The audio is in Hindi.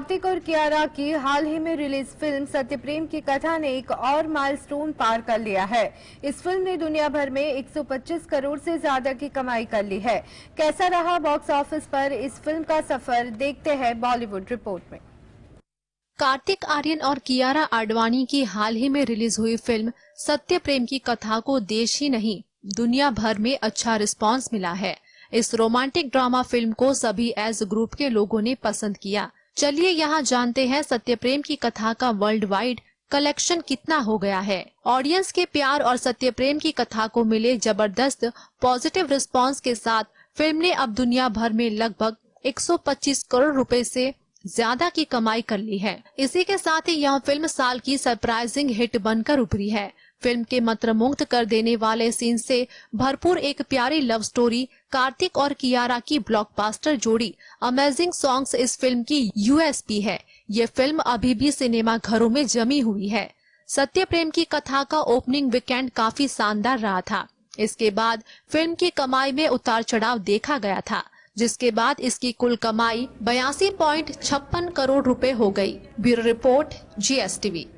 कार्तिक और कियारा की हाल ही में रिलीज फिल्म सत्यप्रेम की कथा ने एक और माइलस्टोन पार कर लिया है इस फिल्म ने दुनिया भर में 125 करोड़ से ज्यादा की कमाई कर ली है कैसा रहा बॉक्स ऑफिस पर इस फिल्म का सफर देखते हैं बॉलीवुड रिपोर्ट में कार्तिक आर्यन और कियारा आडवाणी की हाल ही में रिलीज हुई फिल्म सत्य प्रेम की कथा को देश ही नहीं दुनिया भर में अच्छा रिस्पॉन्स मिला है इस रोमांटिक ड्रामा फिल्म को सभी एज ग्रुप के लोगों ने पसंद किया चलिए यहाँ जानते हैं सत्य प्रेम की कथा का वर्ल्ड वाइड कलेक्शन कितना हो गया है ऑडियंस के प्यार और सत्य प्रेम की कथा को मिले जबरदस्त पॉजिटिव रिस्पांस के साथ फिल्म ने अब दुनिया भर में लगभग 125 करोड़ रुपए से ज्यादा की कमाई कर ली है इसी के साथ ही यह फिल्म साल की सरप्राइजिंग हिट बनकर उभरी है फिल्म के मंत्रमुग्ध कर देने वाले सीन से भरपूर एक प्यारी लव स्टोरी कार्तिक और कियारा की ब्लॉकबस्टर जोड़ी अमेजिंग सॉन्ग्स इस फिल्म की यूएसपी है ये फिल्म अभी भी सिनेमा घरों में जमी हुई है सत्य प्रेम की कथा का ओपनिंग वीकेंड काफी शानदार रहा था इसके बाद फिल्म की कमाई में उतार चढ़ाव देखा गया था जिसके बाद इसकी कुल कमाई बयासी पॉइंट छप्पन करोड़ रूपए हो गयी ब्यूरो रिपोर्ट जी